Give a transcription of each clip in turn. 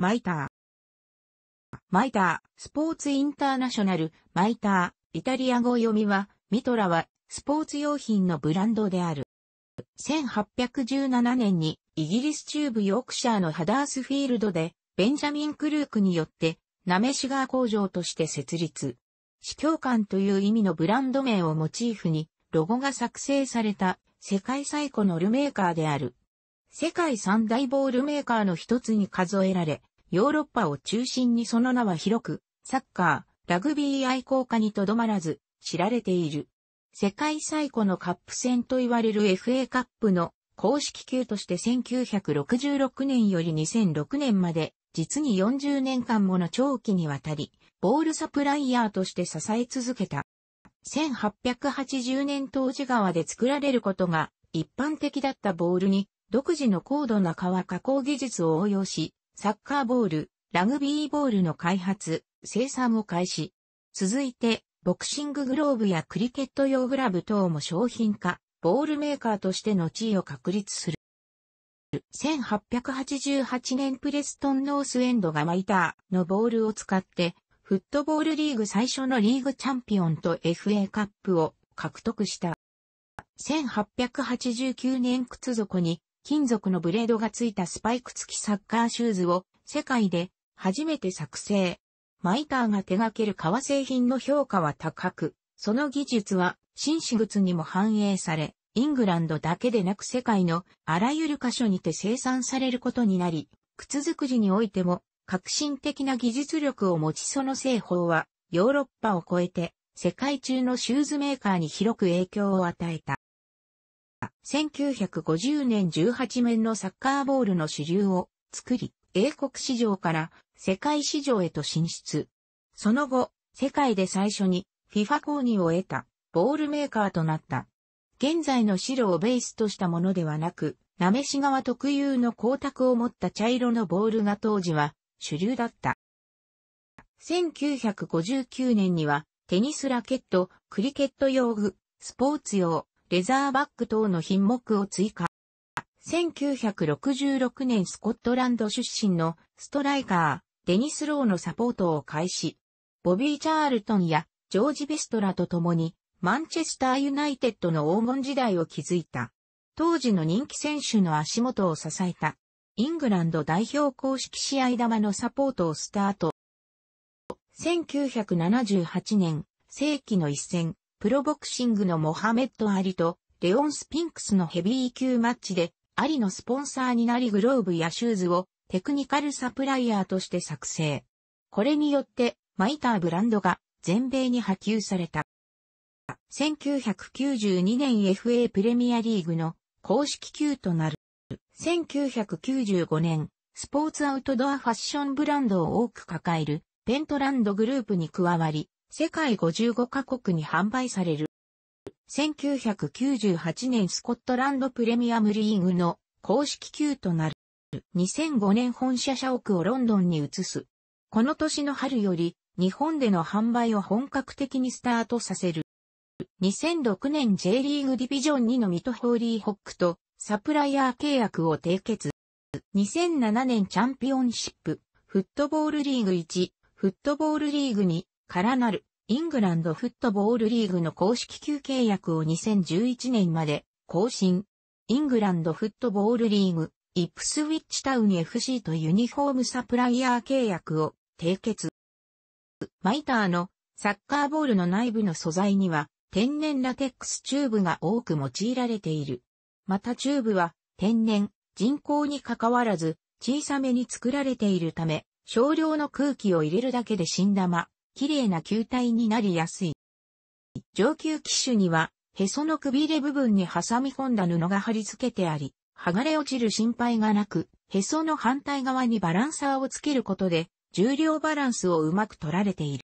マイター。マイター、スポーツインターナショナル、マイター、イタリア語読みは、ミトラは、スポーツ用品のブランドである。1817年に、イギリス中部ヨークシャーのハダースフィールドで、ベンジャミン・クルークによって、ナメシガー工場として設立。司教官という意味のブランド名をモチーフに、ロゴが作成された、世界最古のルメーカーである。世界三大ボールメーカーの一つに数えられ、ヨーロッパを中心にその名は広く、サッカー、ラグビー愛好家にとどまらず、知られている。世界最古のカップ戦と言われる FA カップの公式級として1966年より2006年まで、実に40年間もの長期にわたり、ボールサプライヤーとして支え続けた。1880年当時川で作られることが一般的だったボールに独自の高度な革加工技術を応用し、サッカーボール、ラグビーボールの開発、生産を開始。続いて、ボクシンググローブやクリケット用グラブ等も商品化、ボールメーカーとしての地位を確立する。1888年プレストンノースエンドがマイターのボールを使って、フットボールリーグ最初のリーグチャンピオンと FA カップを獲得した。1889年靴底に金属のブレードがついたスパイク付きサッカーシューズを世界で初めて作成。マイターが手掛ける革製品の評価は高く、その技術は紳士靴にも反映され、イングランドだけでなく世界のあらゆる箇所にて生産されることになり、靴作りにおいても革新的な技術力を持ちその製法はヨーロッパを超えて世界中のシューズメーカーに広く影響を与えた。1950年18面のサッカーボールの主流を作り、英国市場から世界市場へと進出。その後、世界で最初に FIFA 購入を得たボールメーカーとなった。現在の白をベースとしたものではなく、なめし川特有の光沢を持った茶色のボールが当時は主流だった。1959年にはテニスラケット、クリケット用具、スポーツ用、レザーバッグ等の品目を追加。1966年スコットランド出身のストライカー、デニス・ローのサポートを開始。ボビー・チャールトンやジョージ・ベストラと共にマンチェスター・ユナイテッドの黄金時代を築いた。当時の人気選手の足元を支えた。イングランド代表公式試合玉のサポートをスタート。1978年、世紀の一戦、プロボクシングのモハメッド・アリと、レオン・スピンクスのヘビー級マッチで、アリのスポンサーになりグローブやシューズをテクニカルサプライヤーとして作成。これによって、マイターブランドが全米に波及された。1992年 FA プレミアリーグの公式級となる。1995年、スポーツアウトドアファッションブランドを多く抱えるペントランドグループに加わり、世界55カ国に販売される。1998年スコットランドプレミアムリーグの公式級となる。2005年本社社屋をロンドンに移す。この年の春より日本での販売を本格的にスタートさせる。2006年 J リーグディビジョン2のミトホーリーホックとサプライヤー契約を締結。2007年チャンピオンシップ、フットボールリーグ1、フットボールリーグ2、からなるイングランドフットボールリーグの公式級契約を2011年まで更新。イングランドフットボールリーグ、イップスウィッチタウン FC とユニフォームサプライヤー契約を締結。マイターのサッカーボールの内部の素材には天然ラテックスチューブが多く用いられている。またチューブは天然、人工に関わらず小さめに作られているため少量の空気を入れるだけで死ん玉、綺麗な球体になりやすい。上級機種には、へそのくびれ部分に挟み込んだ布が貼り付けてあり、剥がれ落ちる心配がなく、へその反対側にバランサーをつけることで、重量バランスをうまく取られている。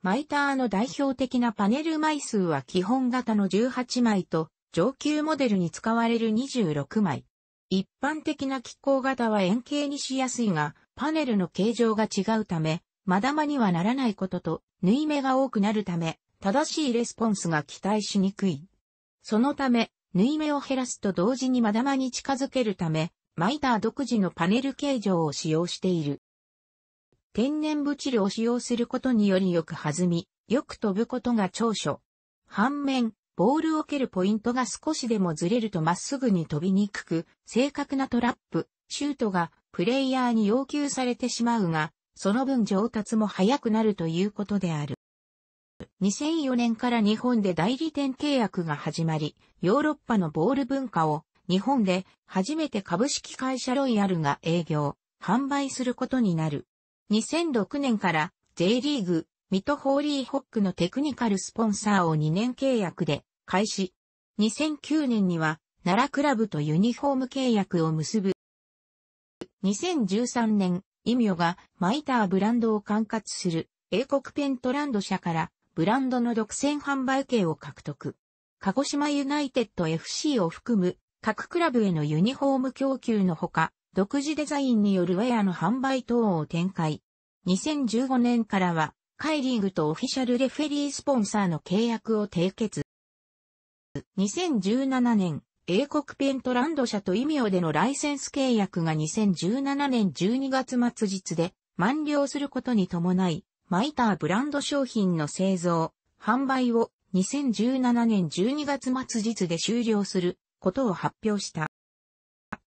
マイターの代表的なパネル枚数は基本型の18枚と、上級モデルに使われる26枚。一般的な機構型は円形にしやすいが、パネルの形状が違うため、まだまにはならないことと、縫い目が多くなるため、正しいレスポンスが期待しにくい。そのため、縫い目を減らすと同時にまだまに近づけるため、マイター独自のパネル形状を使用している。天然ブチルを使用することによりよく弾み、よく飛ぶことが長所。反面、ボールを蹴るポイントが少しでもずれるとまっすぐに飛びにくく、正確なトラップ、シュートがプレイヤーに要求されてしまうが、その分上達も早くなるということである。2004年から日本で代理店契約が始まり、ヨーロッパのボール文化を日本で初めて株式会社ロイヤルが営業、販売することになる。2006年から J リーグ、ミトホーリーホックのテクニカルスポンサーを2年契約で開始。2009年には奈良クラブとユニフォーム契約を結ぶ。2013年、ミ名がマイターブランドを管轄する英国ペントランド社からブランドの独占販売権を獲得。鹿児島ユナイテッド FC を含む各クラブへのユニフォーム供給のほか、独自デザインによるウェアの販売等を展開。2015年からは、カイリーグとオフィシャルレフェリースポンサーの契約を締結。2017年、英国ペントランド社と異名でのライセンス契約が2017年12月末日で満了することに伴い、マイターブランド商品の製造、販売を2017年12月末日で終了することを発表した。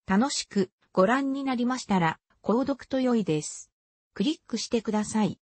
楽しくご覧になりましたら、購読と良いです。クリックしてください。